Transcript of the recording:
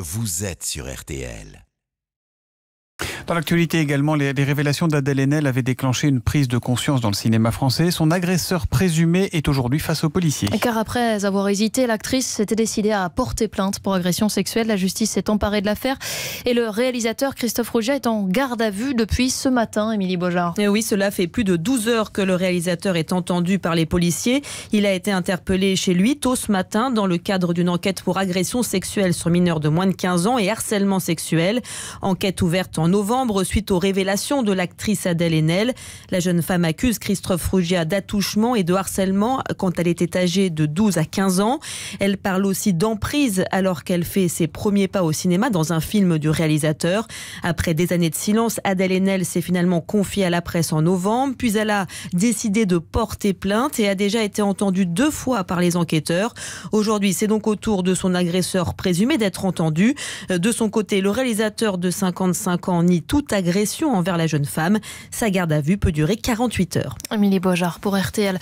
Vous êtes sur RTL. Dans l'actualité également, les, révélations d'Adèle Haenel avaient déclenché une prise de conscience dans le cinéma français. Son agresseur présumé est aujourd'hui face aux policiers. Car après avoir hésité, l'actrice s'était décidée à porter plainte pour agression sexuelle. La justice s'est emparée de l'affaire et le réalisateur Christophe Roger est en garde à vue depuis ce matin, Émilie Beaujard. Et oui, cela fait plus de 12 heures que le réalisateur est entendu par les policiers. Il a été interpellé chez lui tôt ce matin dans le cadre d'une enquête pour agression sexuelle sur mineurs de moins de 15 ans et harcèlement sexuel. Enquête ouverte en novembre suite aux révélations de l'actrice Adèle Haenel. La jeune femme accuse Christophe Frugia d'attouchement et de harcèlement quand elle était âgée de 12 à 15 ans. Elle parle aussi d'emprise alors qu'elle fait ses premiers pas au cinéma dans un film du réalisateur. Après des années de silence, Adèle Haenel s'est finalement confiée à la presse en novembre, puis elle a décidé de porter plainte et a déjà été entendue deux fois par les enquêteurs. Aujourd'hui, c'est donc au tour de son agresseur présumé d'être entendu. De son côté, le réalisateur de 55 ans nie toute agression envers la jeune femme. Sa garde à vue peut durer 48 heures. Beaujard pour RTL.